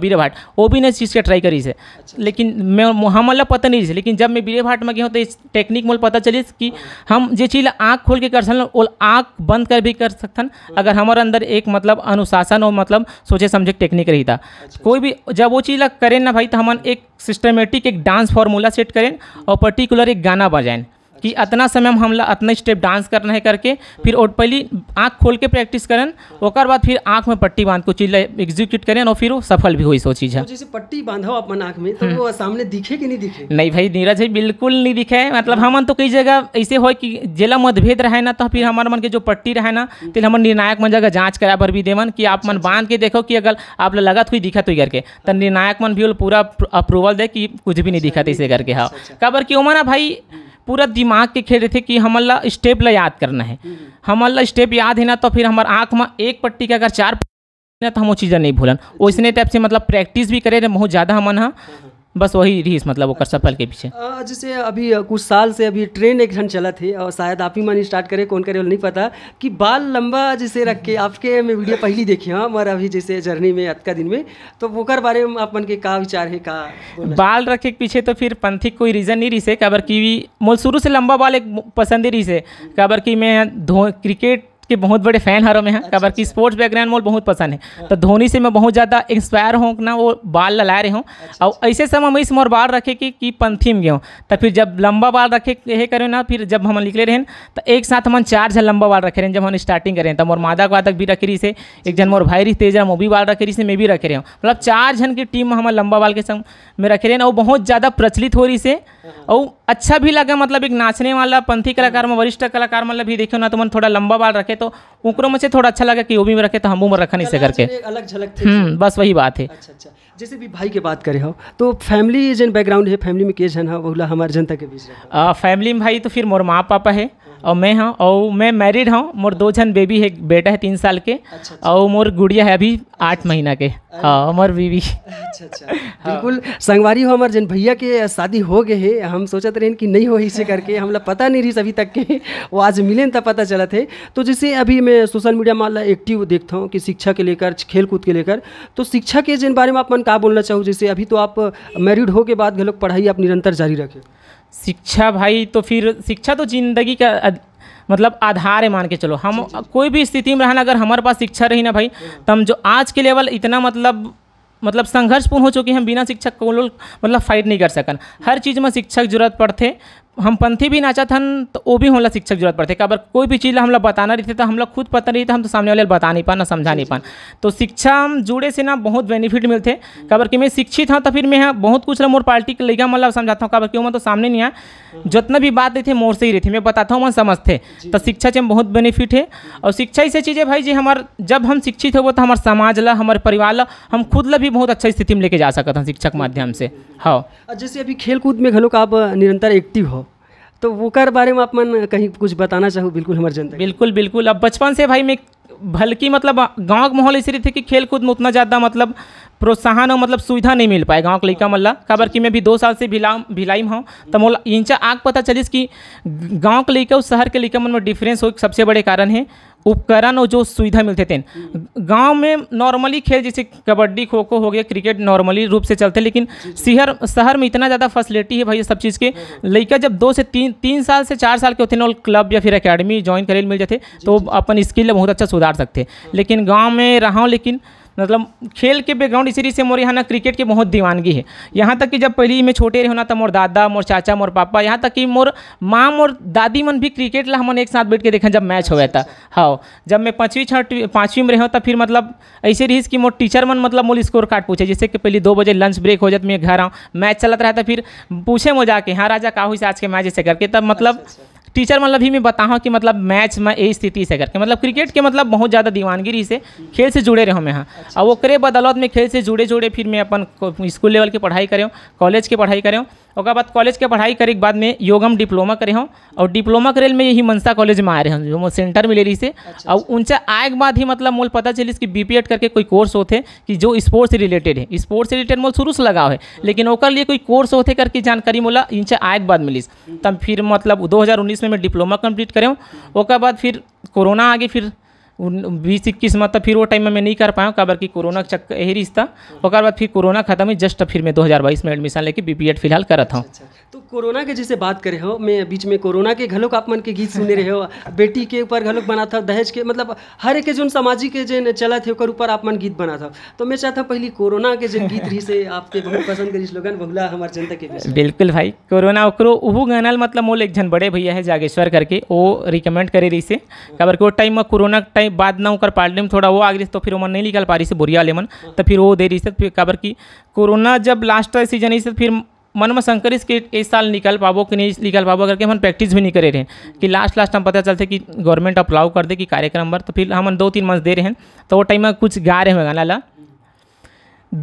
बीरे भाट वो भी ने चीज़ के ट्राई करी से अच्छा। लेकिन मैं मतलब पता नहीं लेकिन जब मैं बीरे भाट में गया तो इस टेक्निक मोल पता चली कि हम जो चीज़ आँख खोल के कर सकन वो आँख बंद कर भी कर सकथन हाँ। अगर हमारे अंदर एक मतलब अनुशासन और मतलब सोचे समझे टेक्निक रही था अच्छा। कोई अच्छा। भी जब वो चीज़ करें ना भाई तो हम एक सिस्टमेटिक एक डांस फार्मूला सेट करें और पर्टिकुलर एक गाना बजाएं कि इतना समय में हमला इतना स्टेप डांस करना है करके फिर और पहले आँख खोल के प्रैक्टिस करें और बाद फिर आँख में पट्टी बांध को चीज एग्जीक्यूट करें और फिर वो सफल भी हुई सो चीज़ तो है जैसे पट्टी बांधो अपन आँख में तो हम्म। वो सामने दिखे कि नहीं दिखे नहीं भाई नीरज भाई बिल्कुल नहीं दिखे मतलब हम हम्म। तो कई जगह ऐसे हो कि जिला मतभेद रहे ना तो फिर हमारे मन के जो पट्टी रहे ना तो हम्म। हम निर्णायक मन जगह जाँच करा पर भी देवन कि आप अच्छा, मन अच्छा। बांध के देखो कि अगर आप लगत हुई दिखत हुई करके तो निर्णायक मन भी पूरा अप्रूवल दे कि कुछ भी नहीं दिखत इसे करके हाँ कबर कि उमर ना भाई पूरा दिमाग के खेल रहे थे कि हमन स्टेप ला याद करना है हमन हम्म। ला स्टेप याद है ना तो फिर हमारे आँख में एक पट्टी के अगर चार ना तो हम वो चीज़ें नहीं भूलन अच्छा। वैसने टाइप से मतलब प्रैक्टिस भी करे रहे बहुत ज़्यादा हमन हाँ, हाँ। बस वही रीस मतलब वो सफल के पीछे जैसे अभी कुछ साल से अभी ट्रेन एक ठंड चला थी और शायद आप ही मन स्टार्ट करें कौन करे नहीं पता कि बाल लंबा जैसे रख के आपके मैं वीडियो पहली देखी हाँ हमारा अभी जैसे जर्नी में अतका दिन में तो कर बारे में आप मन के का विचार है का बाल रखे के पीछे तो फिर पंथिक कोई रीज़न नहीं रिसे कबर की मोल शुरू से लंबा बाल एक पसंद ही रिसे कबर की मैं क्रिकेट के बहुत बड़े फ़ैन हरों में हैं अच्छा, की अच्छा। स्पोर्ट्स बैकग्राउंड मोल बहुत पसंद है हाँ। तो धोनी से मैं बहुत ज़्यादा इंस्पायर हूँ ना वो बाल ललाए रहे हूँ अच्छा, और अच्छा। ऐसे समय में इस मोर बाल रखे कि, कि पंथी में गेहूँ तो फिर जब लंबा बाल रखे ये करे ना फिर जब हम निकले रहें तो एक साथ हम चार झन लंबा बाल रखे रहें जब हम स्टार्टिंग करें तो मोर मादक वादक भी रखे रही से एक जन मोर भाई रही तेजा वो भी बाल रखे रही से मैं भी रखे रहे हूँ मतलब चार जन की टीम हम लंबा बाल के संग में रखे रहे और बहुत ज़्यादा प्रचलित हो रही से हाँ। और अच्छा भी लगा मतलब एक नाचने वाला पंथी कलाकार में हाँ। वरिष्ठ कलाकार मतलब भी देखो ना तो मन थोड़ा लंबा बाल रखे तो उनको तो मुझे थोड़ा अच्छा लगा कि वो भी में रखे तो हम उम्र रखा नहीं से करके अलग झलक थी हम्म, बस वही बात है अच्छा अच्छा जैसे भी भाई के बात करे हो तो फैमिली जन बैकग्राउंड है फैमिली में के जन है बहुला हमारे जनता के बीच फैमिली में भाई तो फिर मोर माँ पापा है और मैं हाँ और मैं मैरिड हूँ मोर दो जन बेबी है बेटा है तीन साल के अच्छा, अच्छा। और मोर गुड़िया है अभी आठ महीना के हाँ बीवी अच्छा अच्छा हाँ। बिल्कुल संगवारी हो हमारे जन भैया के शादी हो गए है हम सोचते रहे कि नहीं हो इसे करके हमला पता नहीं रही अभी तक के वो आज मिले तब पता चला थे तो जैसे अभी मैं सोशल मीडिया में एक्टिव देखता हूँ कि शिक्षा के लेकर खेलकूद के लेकर तो शिक्षा के जिन बारे में आप मन का बोलना चाहूँ जैसे अभी तो आप मैरिड हो के बाद घलोक पढ़ाई आप निरंतर जारी रखें शिक्षा भाई तो फिर शिक्षा तो ज़िंदगी का मतलब आधार है मान के चलो हम कोई भी स्थिति में रहना अगर हमारे पास शिक्षा रही ना भाई तो हम जो आज के लेवल इतना मतलब मतलब संघर्षपूर्ण हो चुकी हम बिना शिक्षक को मतलब फाइट नहीं कर सकन हर चीज़ में शिक्षक जरूरत पड़ते हम पंथी भी नाचा थन तो वो भी हमला शिक्षा जरूरत पड़ते काबर कोई भी चीज़ हमला बताना रहते तो हमला खुद पता रही तो हम तो सामने वाले बता नहीं पाना समझा नहीं पान तो शिक्षा जुड़े से ना बहुत बेनिफिट मिलते काबर कि मैं शिक्षित हूँ तो फिर मैं बहुत कुछ मोर पार्टी के लइका मतलब समझाता हूँ काबर कि वहाँ तो सामने नहीं आए हम्म। जितना भी बात देते मोर से ही रहते मैं बताता हूँ वहाँ समझते तो शिक्षा से बहुत बेनिफिट है और शिक्षा ऐसी चीज़ है भाई जी हमार जब हम शिक्षित हो तो हमारे समाज ला हमारे परिवार ला हम खुद ला भी बहुत अच्छा स्थिति में लेके जा सकते हैं शिक्षा के माध्यम से हाँ जैसे अभी खेलकूद में घलोक आप निरंतर एक्टिव हो तो वो कर बारे में आप मन कहीं कुछ बताना चाहूँ बिल्कुल हमारे जनता बिल्कुल बिल्कुल अब बचपन से भाई मैं भल्कि मतलब गांव का माहौल इसी थे थी कि खेल कूद में उतना ज़्यादा मतलब प्रोत्साहन और मतलब सुविधा नहीं मिल पाए गाँव हाँ, के लड़का मल्ला काबर कि मैं भी दो साल से भिला भिलाइम हूँ तो मोला इंचा आग पता चलिस कि गाँव के लड़का और शहर के लड़का मन में डिफरेंस हो सबसे बड़े कारण है उपकरण और जो सुविधा मिलते थे गांव में नॉर्मली खेल जैसे कबड्डी खो खो हो गया क्रिकेट नॉर्मली रूप से चलते लेकिन शहर शहर में इतना ज़्यादा फैसिलिटी है भाई सब चीज़ के लड़का जब दो से तीन तीन साल से चार साल के होते हैं और क्लब या फिर अकेडमी ज्वाइन करे मिल जाते तो अपन स्किल बहुत अच्छा सुधार सकते लेकिन गाँव में रहा लेकिन मतलब खेल के बैकग्राउंड इसी से मोर यहाँ ना क्रिकेट के बहुत दीवानगी है यहाँ तक कि जब पहली मैं छोटे रहो ना तो मोर दादा मोर चाचा मोर पापा यहाँ तक कि मोर माँ मोर दादी मन भी क्रिकेट ला हमन एक साथ बैठ के देखें जब मैच हो था हाँ जब मैं पाँचवीं छठ पाँचवीं में रहो तो फिर मतलब ऐसे रही कि मोर टीचर मन मतलब मोल स्कोर कार्ड पूछे जैसे कि पहले दो बजे लंच ब्रेक हो जाता मैं घर आऊँ मैच चलत रहा था फिर पूछे मो जाके हाँ राजा का हुई से आज के मैच ऐसे करके तब मतलब टीचर मतलब ही मैं बताऊँ कि मतलब मैच में ये स्थिति से करके मतलब क्रिकेट के मतलब बहुत ज़्यादा दीवानगिरी से खेल से जुड़े रहो मैं हाँ और ओकरे बदौलत में खेल से जुड़े जुड़े फिर मैं अपन स्कूल लेवल की पढ़ाई करे कॉलेज के पढ़ाई करे और बाद कॉलेज के पढ़ाई करे के बाद में योगम डिप्लोमा करे हूँ और डिप्लोमा करे में यही मनसा कॉलेज में आए रहे जो मैं सेंटर मिले रही से और अच्छा, अच्छा। उनसे आए के बाद ही मतलब मोल पता चली कि बी करके कोई कोर्स होते कि जो स्पोर्ट्स से रिलेटेड है स्पोर्ट्स से रिलेटेड मोल शुरू से लगा है हाँ। लेकिन ओकर लिए कोई कोर्स होते करके जानकारी मोला इनसे आए के बाद मिलिस तब फिर मतलब दो में मैं डिप्लोमा कम्प्लीट करे हूँ हाँ। बाद फिर कोरोना आगे फिर बीस इक्कीस मतलब फिर वो टाइम में मैं नहीं कर पाया काबर की कोरोना चक्कर यही रिश्ता और बाद फिर कोरोना खत्म हुई जस्ट फिर मैं 2022 में एडमिशन लेके बी बी फिलहाल कर रहा हूँ अच्छा, अच्छा। तो कोरोना के जैसे बात करे हो मैं बीच में कोरोना के घलोक आप मन के गीत सुने रहे हो बेटी के ऊपर घलोक बना था दहेज के मतलब हर एक जो सामाजिक जो चला थे ऊपर आप मन गीत बना था तो मैं चाहता पहली कोरोना के जो गीत रही से आपके बहुत पसंद करी स्लोगन बहुला हमारे जनता के बिल्कुल भाई कोरोना ओकरो वो गाना मतलब मोल एक जन बड़े भैया है जागेश्वर करके वो रिकमेंड करे रही से काबर के वो टाइम में कोरोना टाइम बात ना कर पार्टी में थोड़ा वो आ गई तो फिर उमन नहीं निकल पा रही से बुरिया लेमन तो फिर वो दे रही थे फिर की कोरोना जब लास्ट सीजन से फिर मन में शंकर इस साल निकल पाबो कि नहीं निकल पाबो करके हम प्रैक्टिस भी नहीं करे रहे कि लास्ट लास्ट हम पता चलते कि गवर्नमेंट अप्लाउ कर दे कि कार्यक्रम पर तो फिर हम दो तीन मंथ दे रहे हैं तो वो टाइम में कुछ गा रहे हैं गाना ला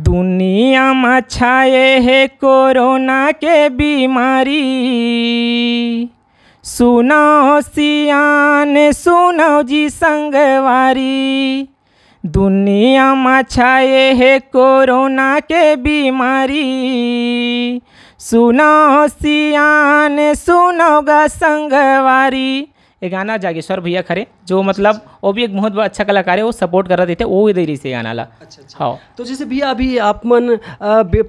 दुनिया में छाए है कोरोना के बीमारी सुनो सियान सुनो जी संगवारी दुनिया में छाए है कोरोना के बीमारी सुनो सियान सुनोगा संगवारी ये गाना जागेश्वर भैया खरे जो मतलब वो भी एक बहुत बड़ा अच्छा कलाकार है वो सपोर्ट कर रहे थे वो इधर से गाना ला अच्छा अच्छा हाँ तो जैसे भैया अभी आप मन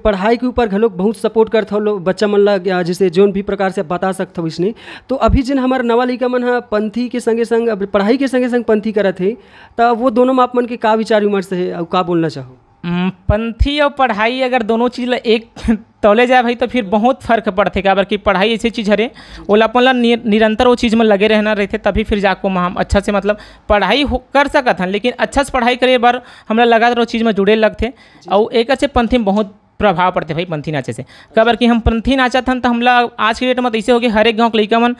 पढ़ाई के ऊपर लोग बहुत सपोर्ट करते हो बच्चा मन ला जैसे जोन भी प्रकार से बता सकते हो इसने तो अभी जिन हमारे नवा लड़का मन है पंथी के संगे संग पढ़ाई के संगे संग पंथी करत थे तो वो दोनों में आप मन के का विचार विमर्श है और का बोलना चाहो हम्म, पंथी और पढ़ाई अगर दोनों चीज़ एक तौले जाए भाई तो फिर बहुत फ़र्क पड़ते काबर कि पढ़ाई ऐसी चीज़ हरे वो अपन ला निरंतर वो चीज़ में लगे रहना रहते तभी फिर जाको हम अच्छा से मतलब पढ़ाई कर सकत हन लेकिन अच्छा से पढ़ाई करे बार हमें लगातार वो चीज़ में जुड़े लगते और एक अच्छे पंथी में बहुत प्रभाव पड़ते भाई पंथी नाचे से कबर कि हम पंथी नाचा हन तो लोग आज के डेट में ऐसे तो हो गए हर एक गाँव के लड़का मन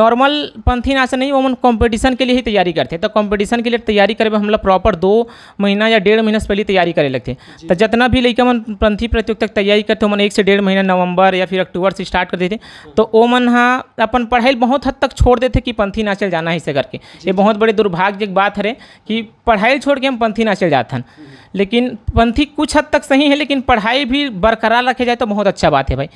नॉर्मल पंथी नाचा नहीं वो मन कॉम्पिटिशन के लिए ही तैयारी करते तो कॉम्पिटिशन के लिए तैयारी करे हम लोग प्रॉपर दो महीना या डेढ़ महीना से पहले तैयारी करे लगते तो जितना भी लड़का मन पंथी प्रतियोगिता तैयारी करते मन एक से डेढ़ महीना नवंबर या फिर अक्टूबर से स्टार्ट कर देते तो वो मन हाँ अपन पढ़ाई बहुत हद तक छोड़ देते कि पंथी नाचल जाना ही से करके ये बहुत बड़े दुर्भाग्य की बात है कि पढ़ाई छोड़ के हम पंथी नाचल जाते लेकिन पंथी कुछ हद तक सही है लेकिन पढ़ाई भी बरकरार रखे जाए तो बहुत अच्छा बात है भाई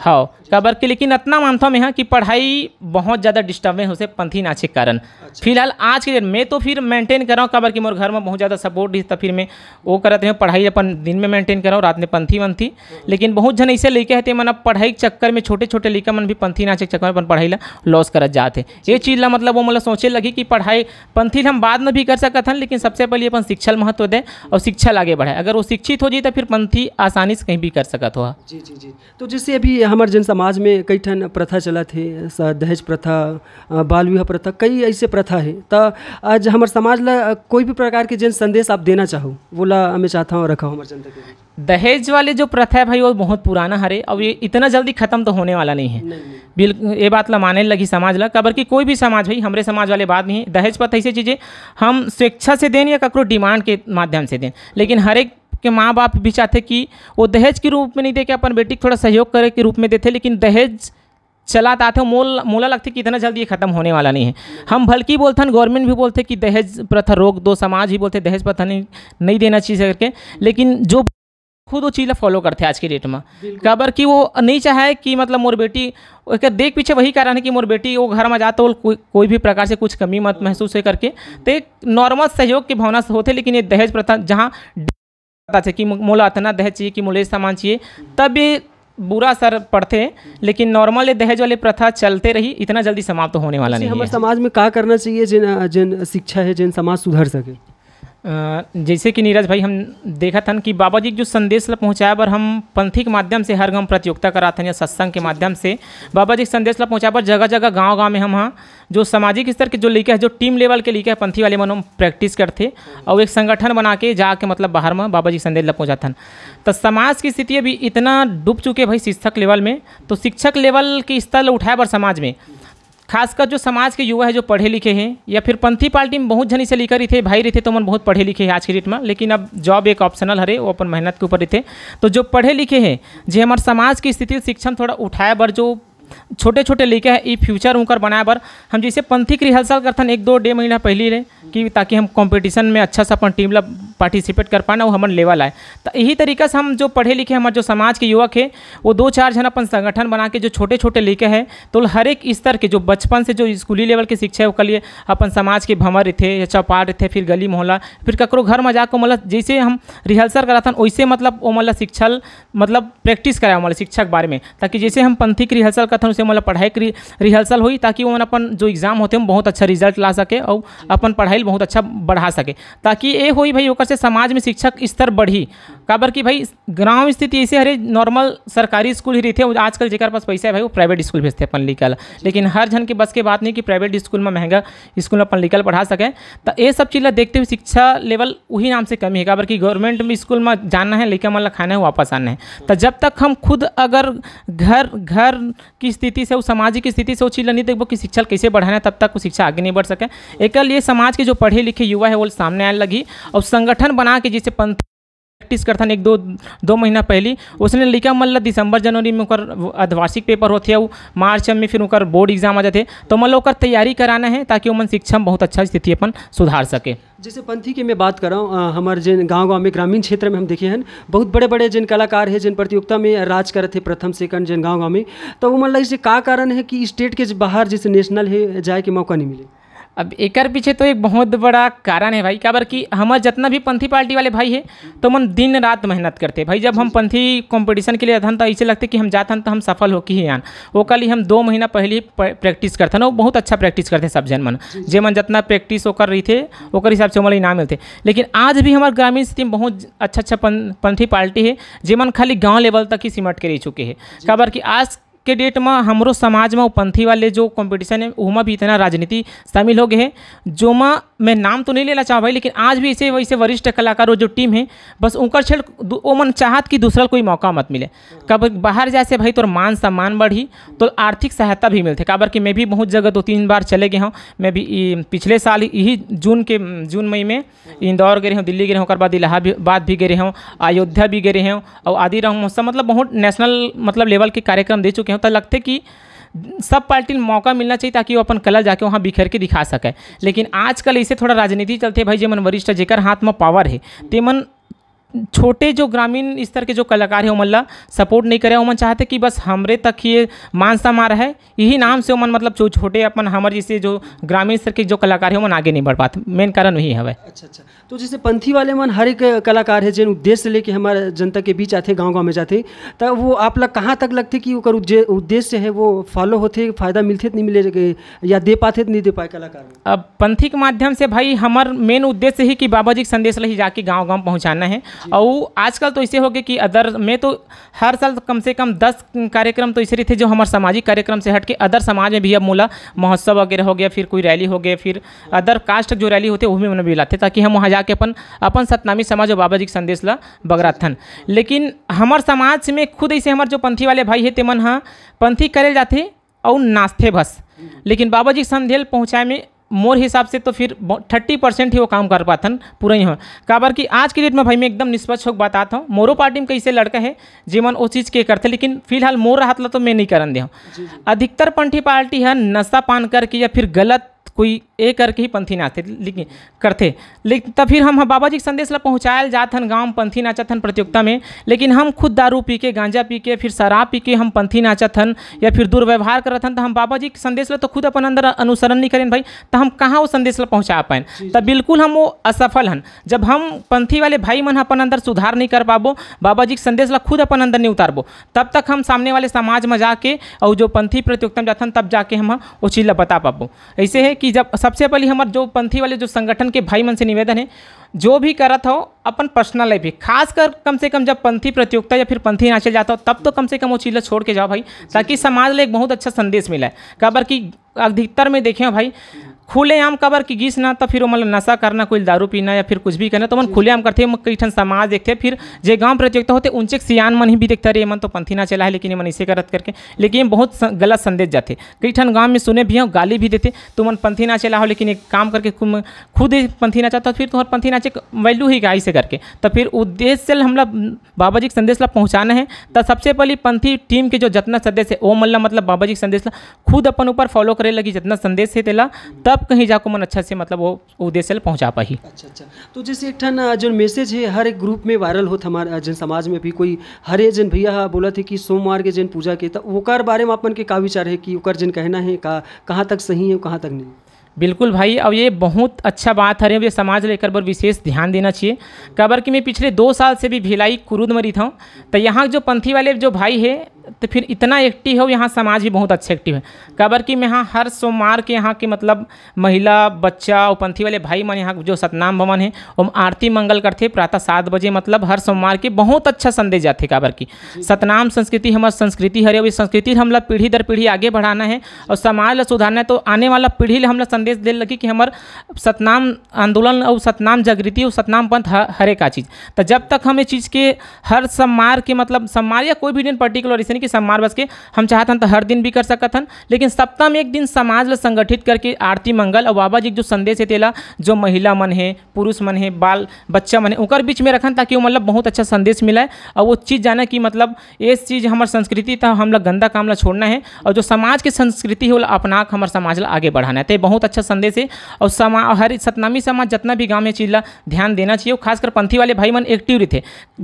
हाँ काबर के लेकिन इतना मानता मैं यहाँ कि पढ़ाई बहुत ज़्यादा डिस्टर्बेंस होते पंथी नाचे के कारण अच्छा। फिलहाल आज के डेट में तो फिर मेंटेन कर रहा हूँ कबर कि मोर घर में बहुत ज़्यादा सपोर्ट दी फिर मैं वो करते हैं पढ़ाई अपन दिन में मेंटेन कर रहा हूँ रात में पंथी वंथी हम्म। लेकिन बहुत जन ऐसे लेके आते मन पढ़ाई के चक्कर में छोटे छोटे लेकर मन भी पंथी नाचे के चक्कर में पढ़ाई ला लॉस कर जाते ये चीज़ ला मतलब वो मतलब सोचे लगी कि पढ़ाई पंथी हम बाद में भी कर सकते हैं लेकिन सबसे पहले अपन शिक्षा महत्व दें और शिक्षा लागे बढ़ाए अगर वो शिक्षित हो जाए तो फिर पंथी आसानी से कहीं भी कर सकत हो जी जी जी तो जैसे अभी हमारे जन समाज में कई ठन प्रथा चला थे दहेज प्रथा बाल विवाह प्रथा कई ऐसे प्रथा है तो आज हमारे समाज ला कोई भी प्रकार के जन संदेश आप देना चाहो बोला मैं चाहता हूँ रखा हमारे जनता के दहेज वाले जो प्रथा है भाई वो बहुत पुराना हरे और ये इतना जल्दी ख़त्म तो होने वाला नहीं है बिल्कुल ये बात ला माने लगी समाज ला कबर की कोई भी समाज भाई हमारे समाज वाले बात नहीं है दहेज प्रथा ऐसी चीज़ें हम स्वेच्छा से दें या ककरो डिमांड के माध्यम से दें लेकिन हर एक के माँ बाप भी चाहते कि वो दहेज के रूप में नहीं दे के अपन बेटी को थोड़ा सहयोग करे के रूप में देते लेकिन दहेज चलाता आते मोल मोला लगते कि इतना जल्दी ये खत्म होने वाला नहीं है हम भल्कि बोलते हैं गवर्नमेंट भी बोलते कि दहेज प्रथा रोक दो समाज ही बोलते दहेज प्रथा नहीं नहीं देना चाहिए करके लेकिन जो खुद वो चीज़ फॉलो करते हैं आज के डेट में खबर कि वो नहीं चाहे कि मतलब मोर बेटी एक देख पीछे वही कारण है कि मोर बेटी वो घर में जाते तो वो कोई कोई भी प्रकार से कुछ कमी मत महसूस है करके तो एक नॉर्मल सहयोग की भावना से होते लेकिन ये दहेज प्रथा जहाँ पता है कि मोला अतना दहेज चाहिए कि मोले सामान चाहिए तब ये बुरा असर पड़ते लेकिन नॉर्मल दहेज वाली प्रथा चलते रही इतना जल्दी समाप्त होने वाला नहीं हमारे समाज में क्या करना चाहिए जिन जिन शिक्षा है जिन समाज सुधर सके जैसे कि नीरज भाई हम देखा था कि बाबा जी जो संदेश ला पहुँचाए बार हम पंथी के माध्यम से हर गम प्रतियोगिता कराथन या सत्संग के माध्यम से बाबा जी के संदेश ला पहुँचाए बार जगह जगह गांव गांव में हम हाँ जो सामाजिक स्तर के जो लिखे है जो टीम लेवल के लिखे है पंथी वाले मन हम प्रैक्टिस करते और एक संगठन बना के जाके मतलब बाहर में बाबा जी संदेश ला पहुँचाथन तो समाज की स्थिति अभी इतना डूब चुके भाई शिक्षक लेवल में तो शिक्षक लेवल के स्तर उठाए बार समाज में खासकर जो समाज के युवा है जो पढ़े लिखे हैं या फिर पंथी पार्टी में बहुत झन से लिखे रही थे भाई रहते थे तो मन बहुत पढ़े लिखे हैं आज के डेट में लेकिन अब जॉब एक ऑप्शनल हरे वो अपन मेहनत के ऊपर रहते तो जो पढ़े लिखे हैं जो हमारे समाज की स्थिति शिक्षण थोड़ा उठाए बर जो छोटे छोटे लिखे है ये फ्यूचर उनका बनाए बर हम जैसे पंथी के रिहर्सल करथन एक दो डे महीना पहले रहे कि ताकि हम कॉम्पिटिशन में अच्छा सा अपन टीम लग पार्टिसिपेट कर पाना वो हमारे लेवल आए तो यही तरीका से हम जो पढ़े लिखे हमारे जो समाज के युवक है वो दो चार जन अपन संगठन बना के जो छोटे छोटे लिखे हैं तो हर एक स्तर के जो बचपन से जो स्कूली लेवल के शिक्षा है लिए अपन समाज के भंवर थे या चौपाट थे फिर गली मोहल्ला फिर ककरो घर में जाकर मतलब जैसे हम रिहर्सल कराथन वैसे मतलब वो मतलब शिक्षा मतलब प्रैक्टिस कराए मतलब शिक्षा के बारे में ताकि जैसे हम पंथी के रिहर्सल हैं उसे मतलब पढ़ाई के रिहर्सल हुई ताकि वो अपन जो एग्ज़ाम होते हैं बहुत अच्छा रिजल्ट ला सके और अपन पढ़ाई बहुत अच्छा बढ़ा सके ताकि ये हुई भाई से समाज में शिक्षक स्तर बढ़ी काबर कि भाई गाँव स्थिति ऐसे हरे नॉर्मल सरकारी स्कूल ही रहते हैं आजकल जेकर पास पैसा है भाई वो प्राइवेट स्कूल भेजते हैं अपन लिखल लेकिन हर जन के बस के बात नहीं कि प्राइवेट स्कूल में महंगा स्कूल में अपन लिखल पढ़ा सकें तो ये सब चीज़ देखते हुए शिक्षा लेवल वही नाम से कमी है काबर कि गवर्नमेंट स्कूल में जाना है लेकिन मतलब खाना है वापस आना है तो जब तक हम खुद अगर घर घर की स्थिति से वो सामाजिक स्थिति से वो चीज़ नहीं देखो कि शिक्षा कैसे बढ़ाना है तब तक वो शिक्षा आगे नहीं बढ़ सके एक लिए समाज के जो पढ़े लिखे युवा है वो सामने आने लगी और संगठन संगठन बना के जिसे पंथ प्रैक्टिस करता एक दो दो महीना पहले उसने लिखा मतलब दिसंबर जनवरी में उनका अर्धवार्षिक पेपर होते हैं मार्च में फिर उनका बोर्ड एग्जाम आ जाते तो मतलब उनकर तैयारी कराना है ताकि उमन शिक्षा में बहुत अच्छा स्थिति अपन सुधार सके जैसे पंथी के मैं बात कर रहा हूँ हमारे जिन गांव गाँव में ग्रामीण क्षेत्र में हम देखे हैं बहुत बड़े बड़े जिन कलाकार हैं जिन प्रतियोगिता में राज करते थे प्रथम सेकंड जिन गाँव गाँव में तो वो मतलब इसे का कारण है कि स्टेट के बाहर जैसे नेशनल है जाए के मौका नहीं मिले अब एकर पीछे तो एक बहुत बड़ा कारण है भाई काबर कि हमारे जितना भी पंथी पार्टी वाले भाई है तो मन दिन रात मेहनत करते भाई जब हम पंथी कंपटीशन के लिए हन तो ऐसे लगते कि हम जाते तो हम सफल हो ही आन वो कल ही हम दो महीना पहले ही प्रैक्टिस करते वो बहुत अच्छा प्रैक्टिस करते सब जन मन जे मन जितना प्रैक्टिस कर रही थे हिसाब से हमारे इनाम मिलते लेकिन आज भी हमारे ग्रामीण स्थिति में बहुत अच्छा अच्छा पंथी पार्टी है जे मन खाली गाँव लेवल तक ही सिमट के रह चुके हैं काबर कि आज के डेट में हमारो समाज में पंथी वाले जो कंपटीशन है में भी इतना राजनीति शामिल हो गए हैं जो माँ मैं नाम तो नहीं लेना चाह भाई लेकिन आज भी ऐसे वैसे वरिष्ठ कलाकारों जो टीम है बस उनका छेड़ वो मन चाहत कि दूसरा कोई मौका मत मिले कब बाहर जाए से भाई तो मान सम्मान बढ़ी तो आर्थिक सहायता भी मिलते काबर कि मैं भी बहुत जगह दो तीन बार चले गए हूँ मैं भी पिछले साल यही जून के जून मई में इंदौर गए हूँ दिल्ली गए हूँ और बाद इलाहाबाद भी गए हूँ अयोध्या भी गए हूँ और आदि रहूँ मतलब बहुत नेशनल मतलब लेवल के कार्यक्रम दे चुके हैं होता लगते कि सब पार्टी मौका मिलना चाहिए ताकि वो अपन कलर जाके वहाँ बिखर के दिखा सके लेकिन आजकल ऐसे थोड़ा राजनीति चलते भाई जे मन वरिष्ठ जेकर हाथ में पावर है ते मन छोटे मतलब जो ग्रामीण स्तर के जो कलाकार हैं ओमन ला सपोर्ट नहीं करे ओमन चाहते कि बस हमरे तक ही ये मान सम्मान है यही नाम से ओमन मतलब जो छोटे अपन हमारे जैसे जो ग्रामीण स्तर के जो कलाकार है ओमन आगे नहीं बढ़ पाते मेन कारण वही है अच्छा अच्छा तो जैसे पंथी वाले मन हर एक कलाकार है जिन उद्देश्य लेके हमारे जनता के बीच आते गाँव गाँव में जाते तब तो वो आप लोग कहाँ तक लगते कि वो उद्देश्य है वो फॉलो होते फायदा मिलते तो नहीं मिले या दे पाते तो नहीं दे पाए कलाकार अब पंथी के माध्यम से भाई हमार मेन उद्देश्य ही कि बाबा जी के संदेश ले जाके गाँव गाँव पहुँचाना है और आजकल तो ऐसे हो गए कि अदर में तो हर साल कम से कम दस कार्यक्रम तो ऐसे रहते जो हमारे सामाजिक कार्यक्रम से हट के अदर समाज में भी अब मोला महोत्सव वगैरह हो गया फिर कोई रैली हो गया फिर अदर कास्ट जो रैली होते वह भी उन्हें बुलाते ताकि हम वहाँ जाके अपन अपन सतनामी समाज और बाबा जी के संदेश ला बगराथन लेकिन हमारे समाज में खुद ऐसे हमारे जो पंथी वाले भाई है तेमन हाँ पंथी करे जाते और नाचते बस लेकिन बाबा जी के पहुँचाए में मोर हिसाब से तो फिर थर्टी परसेंट ही वो काम कर पाथन पूरा ही हो काबर कि आज के डेट में भाई मैं एकदम निष्पक्ष होकर बताता हूँ मोरो पार्टी में कैसे लड़का है जीवन वो चीज़ के करते लेकिन फिलहाल मोर रहा तो मैं नहीं करन दे अधिकतर पंथी पार्टी है नशा पान करके या फिर गलत कोई ए करके ही पंथी नाचते लेकिन करते लेकिन तब फिर हम बाबा जी के संदेश ला पहुँचाएल जाते हन गाँव पंथी नाचत प्रतियोगिता में लेकिन हम खुद दारू पी के गांजा पी के फिर शराब पी के हम पंथी नाचत या फिर दुर्व्यवहार करत हन तो हम बाबा जी के संदेश ला तो खुद अपन अंदर अनुसरण नहीं करें भाई तो हम कहाँ वो संदेश ला पहुँचा पाए तब बिल्कुल हम वो असफल हन जब हम पंथी वाले भाई मन अपन अंदर सुधार नहीं कर पाबो बाबा जी के संदेश ला खुद अपन अंदर नहीं उतारबो तब तक हम सामने वाले समाज में जाके और जो पंथी प्रतियोगिता में जाते तब जाके हम वो चीज़ ला बता पाबो ऐसे है कि कि जब सबसे पहले हमारे जो पंथी वाले जो संगठन के भाई मन से निवेदन है जो भी करत हो अपन पर्सनल लाइफ खास कर कम से कम जब पंथी प्रतियोगिता या फिर पंथी नाचल जाता हो तब तो कम से कम वो चीज़ें छोड़ के जाओ भाई ताकि समाज में एक बहुत अच्छा संदेश मिला है कबर कि अधिकतर में देखें भाई खुलेआम कबर की घीस ना तो फिर मतलब नशा करना कोई दारू पीना या फिर कुछ भी करना तो मन खुलेआम करते कई ठन समाज देखते फिर जे गांव प्रतियोगिता होते उनसे सियान मन ही भी देखते रहे मन तो पंथी ना चला है लेकिन मन इसे करत करके लेकिन बहुत गलत संदेश जाते कई ठन गाँव में सुने भी हो गाली भी देते तो मन पंथी ना चला हो लेकिन एक काम करके खुद ही पंथी ना चाहता फिर तुम्हारे तो पंथी नाचे वैल्यू ही गाई से करके तो फिर उद्देश्य हमला बाबा जी के संदेश ला पहुँचाना है तो सबसे पहले पंथी टीम के जो जितना संदेश है वो मल्ला मतलब बाबा जी के संदेश खुद अपन ऊपर फॉलो करे लगी जितना संदेश है तेला तब तब कहीं जाकर मन अच्छा से मतलब वो उद्देश्य पहुंचा पहुँचा अच्छा अच्छा तो जैसे एक ठन जो मैसेज है हर एक ग्रुप में वायरल होता हमारे जन समाज में भी कोई हरे जन भैया बोला थे कि सोमवार के जन पूजा के तो ओकर बारे में अपन के का विचार है कि ओकर जन कहना है का कहाँ तक सही है कहाँ तक नहीं बिल्कुल भाई अब ये बहुत अच्छा बात है ये समाज लेकर पर विशेष ध्यान देना चाहिए कबर कि मैं पिछले दो साल से भी भिलाई कुरुद मरी था तो यहाँ जो पंथी वाले जो भाई है तो फिर इतना एक्टिव हो यहाँ समाज भी बहुत अच्छे एक्टिव है काबर कि में यहाँ हर सोमवार के यहाँ के मतलब महिला बच्चा उपंथी वाले भाई मन यहाँ जो सतनाम भवन है वो आरती मंगल करते प्रातः सात बजे मतलब हर सोमवार के बहुत अच्छा संदेश जाते काबर की सतनाम संस्कृति हमार संस्कृति हरे और संस्कृति हमला पीढ़ी दर पीढ़ी आगे बढ़ाना है और समाज ला सुधारना है तो आने वाला पीढ़ी हमला संदेश दे लगी कि हमार सतनाम आंदोलन और सतनाम जागृति और सतनाम पंथ हरे का चीज़ तो जब तक हम इस चीज़ के हर समार के मतलब समार या कोई भी पर्टिकुलर यानी कि समाज बस के हम चाहते हैं तो हर दिन भी कर सकथन लेकिन सप्ताह में एक दिन समाज ल संगठित करके आरती मंगल और बाबा जी जो संदेश है तेला जो महिला मन है पुरुष मन है बाल बच्चा मन है उनकर बीच में रखन ताकि वो मतलब बहुत अच्छा संदेश मिलाए और वो चीज़ जाना कि मतलब ये चीज़ हमारे संस्कृति तो हम लोग गंदा काम ला छोड़ना है और जो समाज के संस्कृति है वो अपना हमारे समाज ला आगे बढ़ाना है तो बहुत अच्छा संदेश है और समा हर सतनामी समाज जितना भी गाँव में चीज़ ला ध्यान देना चाहिए खासकर पंथी वाले भाई मन एक्टिव रहते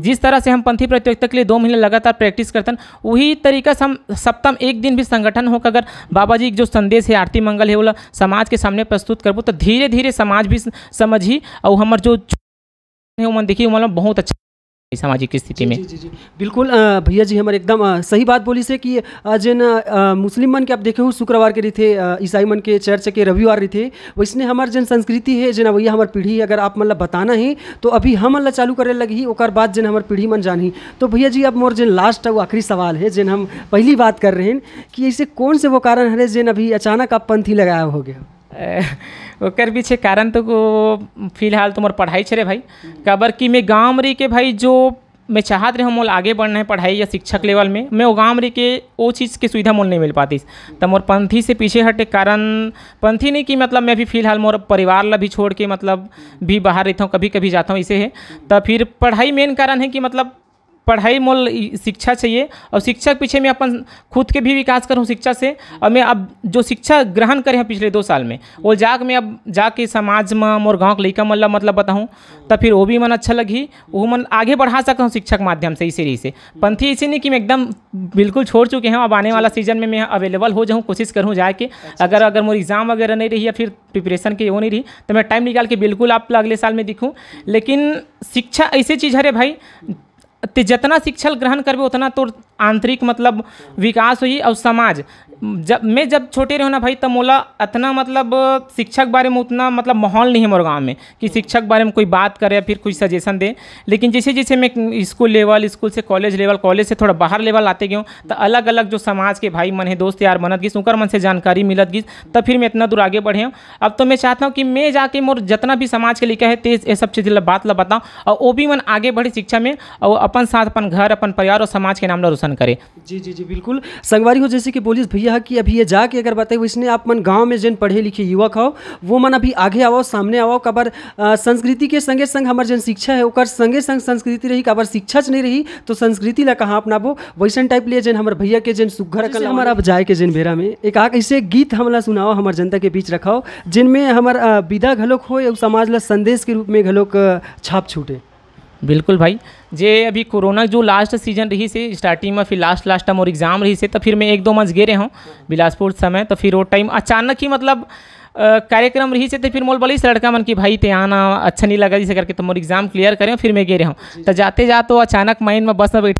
जिस तरह से हम पंथी प्रतियोगिता के लिए दो महीने लगातार प्रैक्टिस करतन वो वही तरीका सम सप्तम एक दिन भी संगठन होकर अगर बाबा जी जो संदेश है आरती मंगल है वो समाज के सामने प्रस्तुत करबू तो धीरे धीरे समाज भी समझी और हमारे जो है वो देखिए मतलब बहुत अच्छा सामाजिक स्थिति में जी जी जी बिल्कुल भैया जी हमारे एकदम सही बात बोली से कि जिन मुस्लिम मन के आप देखे हो शुक्रवार के थे ईसाई मन के चर्च के रविवार थे वैसने हमार जन संस्कृति है जिन भैया हमारे पीढ़ी अगर आप मतलब बताना है तो अभी हम मतलब चालू करे लगी और बाद जिन हमारे पीढ़ी मन जानी तो भैया जी अब मोर जिन लास्ट वो आखिरी सवाल है जिन हम पहली बात कर रहे हैं कि ऐसे कौन से वो कारण हरे जिन अभी अचानक आप पंथी लगाया हो गया ओकर पीछे कारण तो फिलहाल तो मोर पढ़ाई छे भाई काबर कि मैं गाँव रे के भाई जो मैं चाहत रहे मोल आगे बढ़ना है पढ़ाई या शिक्षक लेवल में मैं वो गाँव रे के वो चीज़ के सुविधा मोल नहीं मिल पाती तो मोर पंथी से पीछे हटे कारण पंथी नहीं कि मतलब मैं भी फिलहाल मोर परिवार ला भी छोड़ के मतलब भी बाहर रहता हूँ कभी कभी जाता हूँ इसे है तो फिर पढ़ाई मेन कारण है कि मतलब पढ़ाई मोल शिक्षा चाहिए और शिक्षा के पीछे मैं अपन खुद के भी विकास करूँ शिक्षा से और मैं अब जो शिक्षा ग्रहण करे हैं पिछले दो साल में वो जाके मैं अब जाके समाज में मोर गाँव के लड़का मल्ला मतलब बताऊँ तो फिर वो भी मन अच्छा लगी वो मन आगे बढ़ा सकूँ हूँ शिक्षा के माध्यम से इसी से पंथी इसी नहीं कि मैं एकदम बिल्कुल छोड़ चुके हैं अब आने वाला सीजन में मैं अवेलेबल हो जाऊँ कोशिश करूँ जाके अगर अगर मोर एग्ज़ाम वगैरह नहीं रही या फिर प्रिपरेशन की वो नहीं रही तो मैं टाइम निकाल के बिल्कुल आप अगले साल में दिखूँ लेकिन शिक्षा ऐसी चीज़ है भाई जितना शिक्षा ग्रहण करबे उतना तो आंतरिक मतलब विकास हुई और समाज जब मैं जब छोटे रहूँ ना भाई तब मोला इतना मतलब शिक्षक बारे में उतना मतलब माहौल नहीं है मोर गाँव में कि शिक्षक बारे में कोई बात करे या फिर कोई सजेशन दे लेकिन जैसे जैसे मैं स्कूल लेवल स्कूल से कॉलेज लेवल कॉलेज से थोड़ा बाहर लेवल आते गए तो अलग अलग जो समाज के भाई मन है दोस्त यार बनत गिस उनकर मन से जानकारी मिलत गिस तब फिर मैं इतना दूर आगे बढ़े अब तो मैं चाहता हूँ कि मैं जाके मोर जितना भी समाज के लिखा है तेज ये सब चीज़ बात ला बताऊँ और वो भी मन आगे बढ़े शिक्षा में और अपन साथ अपन घर अपन परिवार और समाज के नाम रोशन करे जी जी जी बिल्कुल संगवारी हो जैसे कि बोलिस भैया यह कि अभी ये जाके अगर बताए इसने आप मन गाँव में जिन पढ़े लिखे युवक हो वो मन अभी आगे आओ सामने आओ कबर संस्कृति के संगे संग हमारे जन शिक्षा है वर संगे संग संस्कृति रही कबर शिक्षा च नहीं रही तो संस्कृति ला कहाँ अपनाबो वैसन टाइप लिए जिन हमारे भैया के जिन सुघर कल हमारे अब जाए के जिन बेरा में एक आग ऐसे गीत हमला सुनाओ हमारे जनता के बीच रखाओ जिनमें हमार विदा घलोक हो या समाज ला संदेश के रूप में घलोक छाप छूटे बिल्कुल भाई जे अभी कोरोना जो लास्ट सीजन रही से स्टार्टिंग में फिर लास्ट लास्ट टाइम और एग्ज़ाम रही से तो फिर मैं एक दो मंथ गे रहे हूँ बिलासपुर समय तो फिर वो टाइम अचानक ही मतलब कार्यक्रम रही से तो फिर मोल बोली लड़का मन की भाई ते आना अच्छा नहीं लगा जैसे करके तो मोर एग्ज़ाम क्लियर करें फिर मैं गे रहे हूँ तो जाते जाते वो अचानक माइंड में बस में बैठ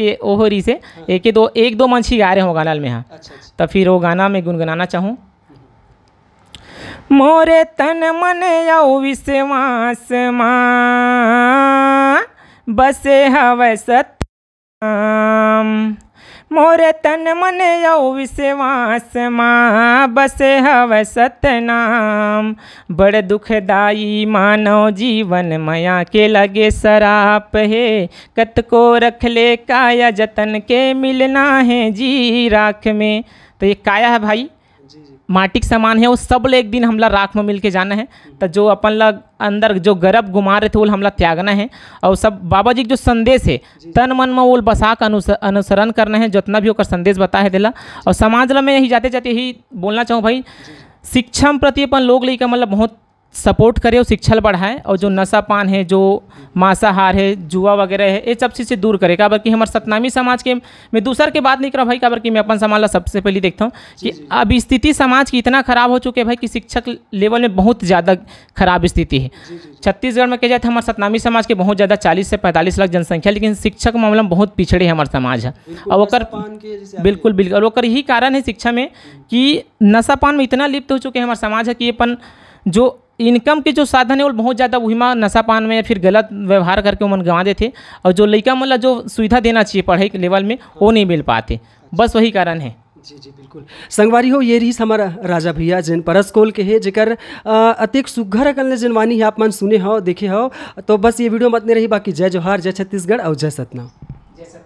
के ओहो रही से हाँ। एक दो एक दो मंच ही गा रहे हूँ गाना में यहाँ अच्छा, अच्छा। तो फिर वो गाना मैं गुनगुनाना चाहूँ हम्म। मोरे तन मन यौ विश्वास मा बसे हवै सत मोर तन मन यऊ विश्वास माँ बसे हव सतनाम बड़ दुखदाई मानव जीवन मया के लगे सराप है कत को रख ले काया जतन के मिलना है जी राख में तो ये काया है भाई माटिक सामान है वो सब ले एक दिन हमला राख में मिल के जाना है हम्म। तो जो अपन लग अंदर जो गर्भ घुमा रहे थे वो हमला त्यागना है और सब बाबा जी जो संदेश है तन मन में वो बसा का अनुसरण करना है जितना भी होकर संदेश बताए दिला और समाज में यही जाते जाते यही बोलना चाहूँ भाई शिक्षा प्रति अपन लोग लेकर मतलब बहुत सपोर्ट करे और शिक्षा बढ़ाएं और जो नशा पान है जो मांसाहार है जुआ वगैरह है ये सब चीज़ से दूर करे काबर कि हमारे सतनामी समाज के मैं दूसर के बात नहीं कर रहा भाई काबर कि मैं अपन समाज सबसे पहले देखता हूँ कि अब स्थिति समाज की इतना ख़राब हो चुके भाई कि शिक्षक लेवल में बहुत ज़्यादा खराब स्थिति है छत्तीसगढ़ में कह जाए तो हमारे सतनामी समाज के बहुत ज़्यादा चालीस से पैंतालीस लाख जनसंख्या लेकिन शिक्षक मामला में बहुत पिछड़े है हमारे समाज है और बिल्कुल बिल्कुल और यही कारण है शिक्षा में हम्म। कि नशा पान में इतना लिप्त हो चुके हैं हमारे समाज है कि अपन जो इनकम के जो साधन है वो बहुत ज़्यादा वही माँ नशा पान में या फिर गलत व्यवहार करके मन गंवा देते और जो लड़का मतलब जो सुविधा देना चाहिए पढ़ाई के लेवल में वो नहीं मिल पाते बस वही कारण है जी जी बिल्कुल संगवारी हो ये रही हमारा राजा भैया जिन परस कोल के है जेकर अतिक सुघर अकल ने जिनवानी है आप मन सुने हो देखे हो तो बस ये वीडियो मत नहीं रही बाकी जय जोहार जय छत्तीसगढ़ और जय सतना जय सतना